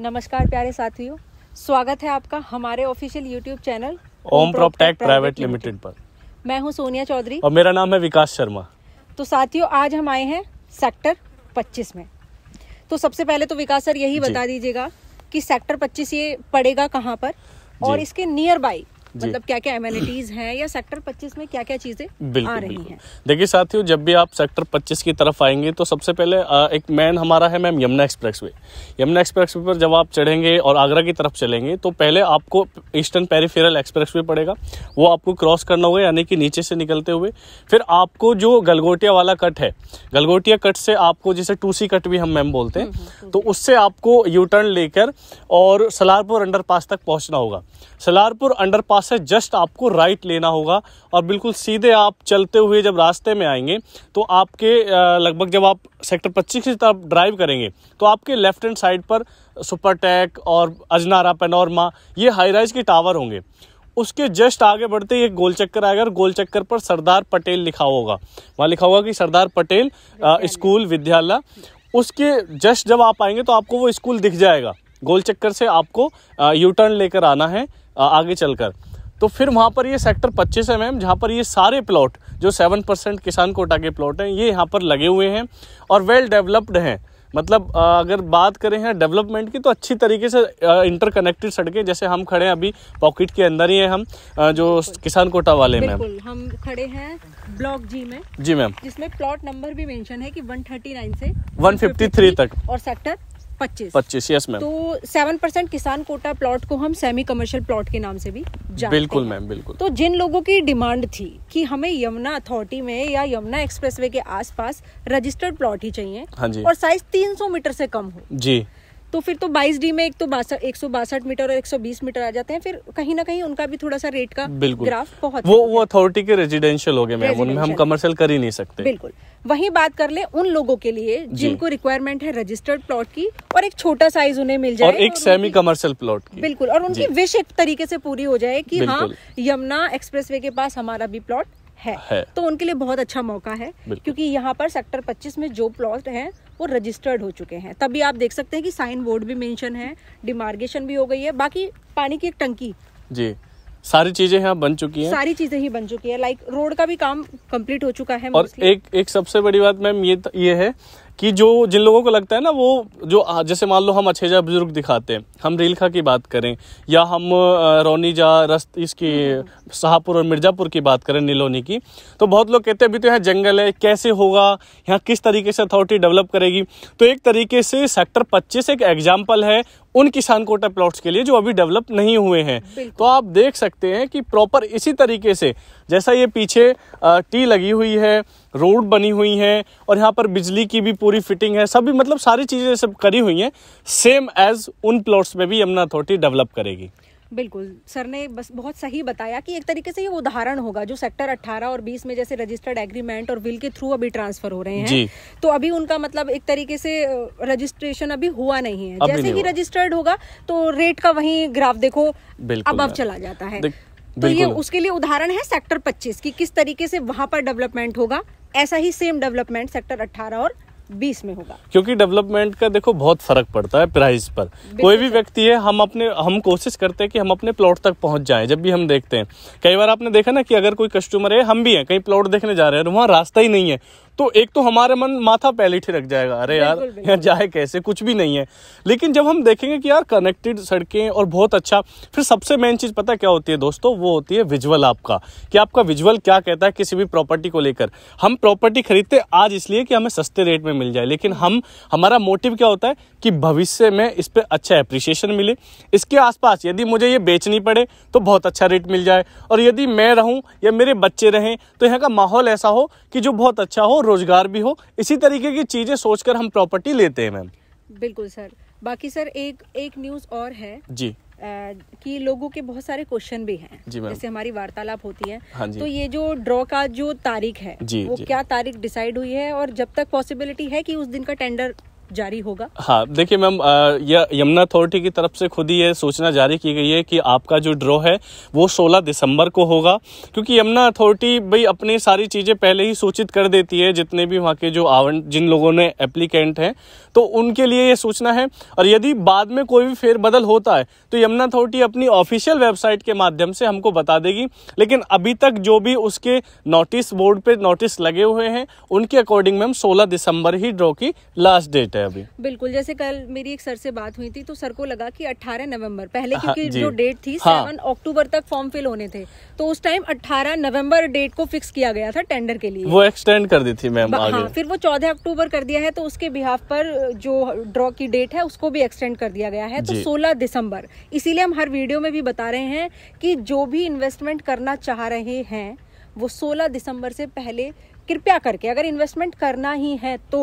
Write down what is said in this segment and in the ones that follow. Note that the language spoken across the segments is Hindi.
नमस्कार प्यारे साथियों स्वागत है आपका हमारे official YouTube channel Om Proptech private limited पर मैं हूं सोनिया चौधरी और मेरा नाम है विकास शर्मा तो साथियों आज हम आए हैं सेक्टर 25 में तो सबसे पहले तो विकास सर यही बता दीजिएगा कि सेक्टर 25 ये पड़ेगा कहाँ पर और इसके नियर बाई मतलब क्या क्या एमिनिटीज हैं या सेक्टर 25 में क्या क्या चीजें आ रही हैं देखिए साथियों जब भी आप सेक्टर 25 की तरफ आएंगे तो सबसे पहले एक मेन हमारा है ma'am Yamuna expressway Yamuna expressway पर जब आप चढ़ेंगे और आगरा की तरफ चलेंगे तो पहले आपको ईस्टर्न पेरीफेरल एक्सप्रेस वे पड़ेगा वो आपको क्रॉस करना होगा यानी कि नीचे से निकलते हुए फिर आपको जो गलगोटिया वाला कट है गलगोटिया कट से आपको जिसे टूसी कट भी हम मैम बोलते हैं हम्म, हम्म, तो उससे आपको यू टर्न लेकर और सलारपुर अंडर तक पहुंचना होगा सलारपुर अंडर से जस्ट आपको राइट लेना होगा और बिल्कुल सीधे आप चलते हुए जब रास्ते में आएंगे तो आपके लगभग जब आप सेक्टर 25 की तरफ ड्राइव करेंगे तो आपके लेफ्ट हैंड साइड पर सुपरटेक और अजनारा पेनोरमा ये हाई राइज के टावर होंगे उसके जस्ट आगे बढ़ते ही एक गोल चक्कर आएगा और गोल चक्कर पर सरदार पटेल लिखा होगा वहाँ लिखा होगा कि सरदार पटेल स्कूल विद्यालय उसके जस्ट जब आप आएंगे तो आपको वो स्कूल दिख जाएगा गोल चक्कर से आपको यू टर्न लेकर आना है आगे चलकर तो फिर वहाँ पर ये सेक्टर पच्चीस एम एम जहाँ पर ये सारे प्लॉट जो सेवन परसेंट किसान कोटा के प्लॉट हैं ये यहाँ पर लगे हुए हैं और वेल डेवलप्ड हैं मतलब अगर बात करें हैं डेवलपमेंट की तो अच्छी तरीके से इंटरकनेक्टेड सड़कें जैसे हम खड़े हैं अभी पॉकेट के अंदर ही हैं हम जो किसान कोटा वाले में हम खड़े हैं ब्लॉक जी में जी मैम जिसमें प्लॉट नंबर भी मेंशन है कि 139 से 153 तक और सेक्टर पच्चीस पच्चीस यस मैम तो सेवन परसेंट किसान कोटा प्लॉट को हम सेमी कमर्शियल प्लॉट के नाम से भी जानते बिल्कुल मैम बिल्कुल तो जिन लोगों की डिमांड थी कि हमें यमुना अथॉरिटी में या यमुना एक्सप्रेसवे के आसपास रजिस्टर्ड प्लॉट ही चाहिए हाँ जी और साइज तीन सौ मीटर से कम हो जी तो फिर तो बाईस डी में एक तो एक सौ बासठ मीटर और एक सौ बीस मीटर आ जाते हैं फिर कहीं ना कहीं उनका भी थोड़ा सा रेट का ग्राफ बहुत वो वो अथॉरिटी के रेजिडेंशियल हो गए मैम उनमें हम कमर्शियल कर ही नहीं सकते बिल्कुल वही बात कर ले उन लोगों के लिए जिनको रिक्वायरमेंट है रजिस्टर्ड प्लॉट की और एक छोटा साइज उन्हें मिल जाए और एक सेमी कमर्शियल प्लॉट बिल्कुल और उनकी विश एक तरीके से पूरी हो जाए की हाँ यमुना एक्सप्रेसवे के पास हमारा भी प्लॉट है, है तो उनके लिए बहुत अच्छा मौका है क्योंकि यहाँ पर सेक्टर 25 में जो प्लॉट है वो रजिस्टर्ड हो चुके हैं तभी आप देख सकते हैं कि साइन बोर्ड भी मेंशन है डिमार्गेशन भी हो गई है बाकी पानी की एक टंकी जी सारी चीजें यहाँ बन चुकी हैं सारी चीजें ही बन चुकी है लाइक रोड का भी काम कंप्लीट हो चुका है और एक एक सबसे बड़ी बात मैम ये ये है कि जो जिन लोगों को लगता है ना वो जो जैसे मान लो हम अछेजा बुजुर्ग दिखाते हैं हम रीलखा की बात करें या हम रोनी जा रस्त इसकी शाहपुर और मिर्ज़ापुर की बात करें नीलोनी की तो बहुत लोग कहते हैं अभी तो यहाँ जंगल है कैसे होगा यहाँ किस तरीके से अथॉरिटी डेवलप करेगी तो एक तरीके से सेक्टर पच्चीस एक एग्जाम्पल है उन किसान कोटा प्लॉट्स के लिए जो अभी डेवलप नहीं हुए हैं तो आप देख सकते हैं कि प्रॉपर इसी तरीके से जैसा ये पीछे टी लगी हुई है रोड बनी हुई है और यहाँ पर बिजली की भी पूरी फिटिंग है सभी मतलब सारी चीज़ें सब करी हुई हैं सेम एज उन प्लॉट्स में भी यमुना अथॉरिटी डेवलप करेगी बिल्कुल सर ने बस बहुत सही बताया कि एक तरीके से ये उदाहरण होगा जो सेक्टर 18 और 20 में जैसे रजिस्टर्ड एग्रीमेंट और विल के थ्रू अभी ट्रांसफर हो रहे हैं तो अभी उनका मतलब एक तरीके से रजिस्ट्रेशन अभी हुआ नहीं है जैसे ही रजिस्टर्ड होगा तो रेट का वही ग्राफ देखो अब अब चला जाता है तो ये उसके लिए उदाहरण है सेक्टर पच्चीस की किस तरीके से वहां पर डेवलपमेंट होगा ऐसा ही सेम डेवलपमेंट सेक्टर 18 और बीस में होगा क्योंकि डेवलपमेंट का देखो बहुत फर्क पड़ता है प्राइस पर कोई भी व्यक्ति है हम अपने हम कोशिश करते हैं कि हम अपने प्लॉट तक पहुंच जाएं जब भी हम देखते हैं कई बार आपने देखा ना कि अगर कोई कस्टमर है हम भी हैं कहीं प्लॉट देखने जा रहे हैं और वहाँ रास्ता ही नहीं है तो एक तो हमारे मन माथा पहले ठिरक जाएगा अरे यार यहाँ जाए कैसे कुछ भी नहीं है लेकिन जब हम देखेंगे कि यार कनेक्टेड सड़कें और बहुत अच्छा फिर सबसे मेन चीज़ पता क्या होती है दोस्तों वो होती है विजुअल आपका कि आपका विजुअल क्या कहता है किसी भी प्रॉपर्टी को लेकर हम प्रॉपर्टी खरीदते आज इसलिए कि हमें सस्ते रेट में मिल जाए लेकिन हम हमारा मोटिव क्या होता है कि भविष्य में इस पर अच्छा अप्रिसिएशन मिले इसके आसपास यदि मुझे ये बेचनी पड़े तो बहुत अच्छा रेट मिल जाए और यदि मैं रहूँ या मेरे बच्चे रहें तो यहाँ का माहौल ऐसा हो कि जो बहुत अच्छा हो रोजगार भी हो इसी तरीके की चीजें सोचकर हम प्रॉपर्टी लेते हैं मैम बिल्कुल सर बाकी सर एक एक न्यूज और है जी कि लोगों के बहुत सारे क्वेश्चन भी हैं जैसे हमारी वार्तालाप होती है हाँ तो ये जो ड्रॉ का जो तारीख है जी, वो जी. क्या तारीख डिसाइड हुई है और जब तक पॉसिबिलिटी है कि उस दिन का टेंडर जारी होगा हाँ देखिए मैम यह यमुना अथॉरिटी की तरफ से खुद ही ये सूचना जारी की गई है कि आपका जो ड्रॉ है वो 16 दिसंबर को होगा क्योंकि यमुना अथॉरिटी भाई अपनी सारी चीज़ें पहले ही सूचित कर देती है जितने भी वहाँ के जो आवंट जिन लोगों ने एप्लीकेंट हैं तो उनके लिए ये सूचना है और यदि बाद में कोई भी फेरबदल होता है तो यमुना अथॉरिटी अपनी ऑफिशियल वेबसाइट के माध्यम से हमको बता देगी लेकिन अभी तक जो भी उसके नोटिस बोर्ड पर नोटिस लगे हुए हैं उनके अकॉर्डिंग मैम सोलह दिसंबर ही ड्रॉ की लास्ट डेट है है अभी बिल्कुल जैसे कल मेरी एक सर से बात हुई थी तो सर को लगा कि 18 नवंबर पहले हाँ, क्योंकि जो डेट थी सेवन हाँ। अक्टूबर तक फॉर्म फिल होने थे तो उस टाइम 18 नवंबर डेट को फिक्स किया गया था टेंडर के लिए वो एक्सटेंड कर दी थी मैम हाँ फिर वो चौदह अक्टूबर कर दिया है तो उसके बिहाफ पर जो ड्रॉ की डेट है उसको भी एक्सटेंड कर दिया गया है तो सोलह दिसंबर इसीलिए हम हर वीडियो में भी बता रहे हैं कि जो भी इन्वेस्टमेंट करना चाह रहे हैं वो 16 दिसंबर से पहले कृपया करके अगर इन्वेस्टमेंट करना ही है तो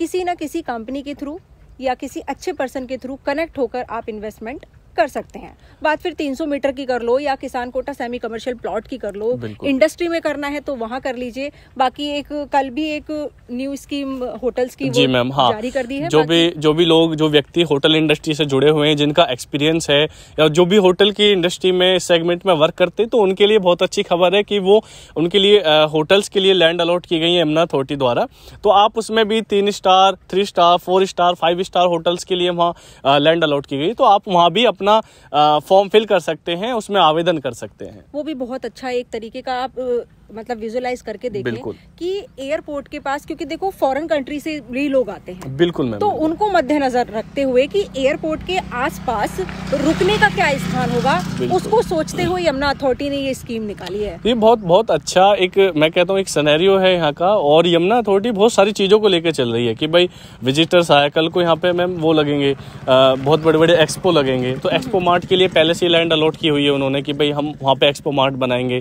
किसी ना किसी कंपनी के थ्रू या किसी अच्छे पर्सन के थ्रू कनेक्ट होकर आप इन्वेस्टमेंट कर सकते हैं बात फिर 300 मीटर की कर लो या किसान कोटा सेमी कमर्शियल प्लॉट की कर लो इंडस्ट्री में करना है तो वहाँ कर लीजिए बाकी एक कल भी एक न्यू स्कीम होटल्स की जी मैम हाँ जारी कर दी है जो भी जो भी लोग जो व्यक्ति होटल इंडस्ट्री से जुड़े हुए हैं जिनका एक्सपीरियंस है या जो भी होटल की इंडस्ट्री में सेगमेंट में वर्क करते तो उनके लिए बहुत अच्छी खबर है कि वो उनके लिए होटल्स के लिए लैंड अलॉट की गई है यमुना अथॉरिटी द्वारा तो आप उसमें भी तीन star three star four star five star hotels के लिए वहाँ लैंड अलॉट की गई तो आप वहाँ भी अपना फॉर्म फिल कर सकते हैं उसमें आवेदन कर सकते हैं वो भी बहुत अच्छा एक तरीके का आप मतलब विजुअलाइज करके देखें कि एयरपोर्ट के पास क्योंकि देखो फॉरेन कंट्री से भी लोग आते हैं बिल्कुल तो उनको मद्देनजर रखते हुए कि एयरपोर्ट के आसपास रुकने का क्या स्थान होगा उसको सोचते हुए यमुना अथॉरिटी ने ये स्कीम निकाली है ये बहुत बहुत अच्छा एक मैं कहता हूँ एक सनेरियो है यहाँ का और यमुना अथॉरिटी बहुत सारी चीज़ों को लेकर चल रही है की भाई विजिटर्स आया कल को यहाँ पे मैम वो लगेंगे बहुत बड़े बड़े एक्सपो लगेंगे तो एक्सपो मार्ट के लिए पहले से लैंड अलॉट की हुई है उन्होंने की भाई हम वहाँ पे एक्सपो मार्ट बनाएंगे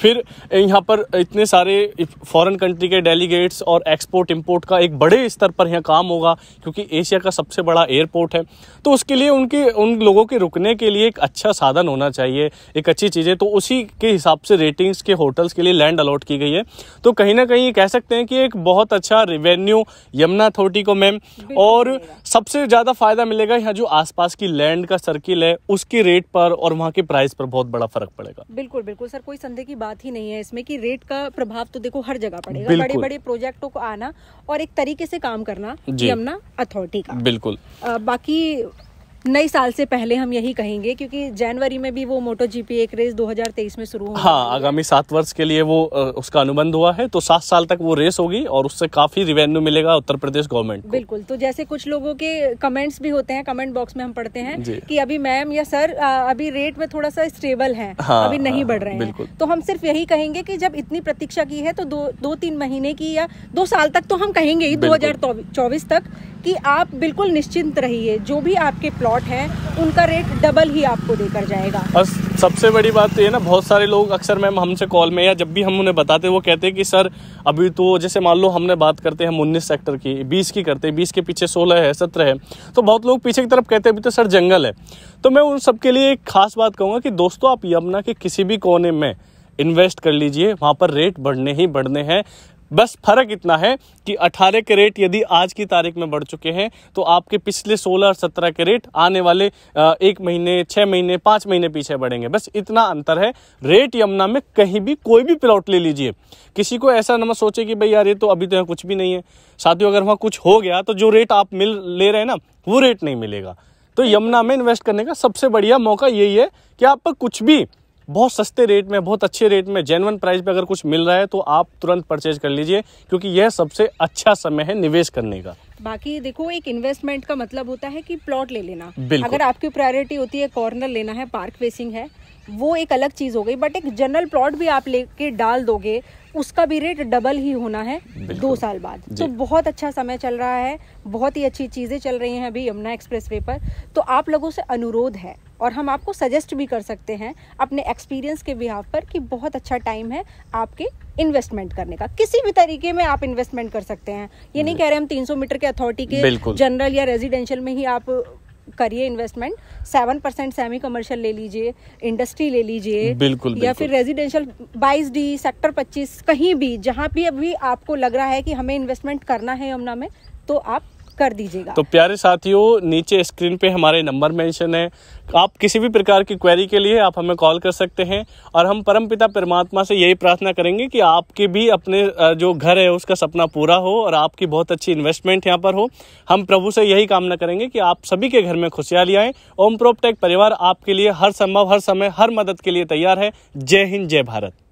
फिर यहाँ पर इतने सारे फॉरेन कंट्री के डेलीगेट्स और एक्सपोर्ट इंपोर्ट का एक बड़े स्तर पर यहाँ काम होगा क्योंकि एशिया का सबसे बड़ा एयरपोर्ट है तो उसके लिए उनके उन लोगों के रुकने के लिए एक अच्छा साधन होना चाहिए एक अच्छी चीज़ें तो उसी के हिसाब से रेटिंग्स के होटल्स के लिए लैंड अलॉट की गई है तो कहीं ना कहीं कह सकते हैं कि एक बहुत अच्छा रिवेन्यू यमुना अथॉरिटी को मैम और सबसे ज़्यादा फ़ायदा मिलेगा यहाँ जो आसपास की लैंड का सर्किल है उसके रेट पर और वहाँ के प्राइस पर बहुत बड़ा फर्क पड़ेगा बिल्कुल बिल्कुल सर कोई संदेह की बात ही नहीं है इसमें कि रेट का प्रभाव तो देखो हर जगह पड़ेगा बड़े बड़े प्रोजेक्टों को आना और एक तरीके से काम करना यमुना अथॉरिटी का बिल्कुल आ, बाकी नए साल से पहले हम यही कहेंगे क्योंकि जनवरी में भी वो मोटो जीपी एक रेस 2023 में शुरू होगी हाँ आगामी सात वर्ष के लिए वो उसका अनुबंध हुआ है तो सात साल तक वो रेस होगी और उससे काफी रिवेन्यू मिलेगा उत्तर प्रदेश गवर्नमेंट बिल्कुल तो जैसे कुछ लोगों के कमेंट्स भी होते हैं कमेंट बॉक्स में हम पढ़ते हैं की अभी मैम या सर अभी रेट में थोड़ा सा स्टेबल है हाँ, अभी नहीं हाँ, बढ़ रहे हैं तो हम सिर्फ यही कहेंगे की जब इतनी प्रतीक्षा की है तो दो दो तीन महीने की या दो साल तक तो हम कहेंगे ही दो तक कि आप बिल्कुल निश्चिंत रहिए जो भी आपके प्लॉट हैं उनका रेट डबल ही आपको देकर जाएगा और सबसे बड़ी बात तो ये ना बहुत सारे लोग अक्सर मैम हमसे कॉल में या जब भी हम उन्हें बताते वो कहते हैं कि सर अभी तो जैसे मान लो हमने बात करते हैं हम उन्नीस सेक्टर की बीस की करते हैं बीस के पीछे सोलह है सत्रह है तो बहुत लोग पीछे की तरफ कहते हैं अभी तो सर जंगल है तो मैं उन सबके लिए एक खास बात कहूँगा कि दोस्तों आप यमुना के किसी भी कोने में इन्वेस्ट कर लीजिए वहाँ पर रेट बढ़ने ही बढ़ने हैं बस फर्क इतना है कि 18 के रेट यदि आज की तारीख में बढ़ चुके हैं तो आपके पिछले 16 और 17 के रेट आने वाले एक महीने छः महीने पाँच महीने पीछे बढ़ेंगे बस इतना अंतर है रेट यमुना में कहीं भी कोई भी प्लॉट ले लीजिए किसी को ऐसा न सोचे कि भाई यार ये तो अभी तो यहाँ कुछ भी नहीं है साथियों अगर वहाँ कुछ हो गया तो जो रेट आप मिल ले रहे हैं ना वो रेट नहीं मिलेगा तो यमुना में इन्वेस्ट करने का सबसे बढ़िया मौका यही है कि आप कुछ भी बहुत सस्ते रेट में बहुत अच्छे रेट में जेनवन प्राइस पे अगर कुछ मिल रहा है तो आप तुरंत परचेज कर लीजिए क्योंकि यह सबसे अच्छा समय है निवेश करने का बाकी देखो एक इन्वेस्टमेंट का मतलब होता है कि प्लॉट ले लेना अगर आपकी प्रायोरिटी होती है कॉर्नर लेना है पार्क फेसिंग है वो एक अलग चीज हो गई बट एक जनरल प्लॉट भी आप लेके डाल दोगे उसका भी रेट डबल ही होना है दो साल बाद तो बहुत अच्छा समय चल रहा है बहुत ही अच्छी चीजें चल रही हैं अभी यमुना एक्सप्रेस पर तो आप लोगों से अनुरोध है और हम आपको सजेस्ट भी कर सकते हैं अपने एक्सपीरियंस के बिहाफ पर कि बहुत अच्छा टाइम है आपके इन्वेस्टमेंट करने का किसी भी तरीके में आप इन्वेस्टमेंट कर सकते हैं ये नहीं कह रहे हम 300 मीटर के अथॉरिटी के जनरल या रेजिडेंशियल में ही आप करिए investment seven percent semi commercial ले लीजिए इंडस्ट्री ले लीजिए बिल्कुल या बिल्कुल। फिर रेजिडेंशियल बाईस डी सेक्टर पच्चीस कहीं भी जहाँ भी अभी आपको लग रहा है कि हमें इन्वेस्टमेंट करना है यमुना में तो आप कर दीजिएगा तो प्यारे साथियों नीचे स्क्रीन पे हमारे नंबर मेंशन है आप किसी भी प्रकार की क्वेरी के लिए आप हमें कॉल कर सकते हैं और हम परमपिता परमात्मा से यही प्रार्थना करेंगे कि आपके भी अपने जो घर है उसका सपना पूरा हो और आपकी बहुत अच्छी इन्वेस्टमेंट यहाँ पर हो हम प्रभु से यही कामना करेंगे कि आप सभी के घर में खुशहाली आए ओम प्रोपटेक परिवार आपके लिए हर संभव हर समय हर मदद के लिए तैयार है जय हिंद जय भारत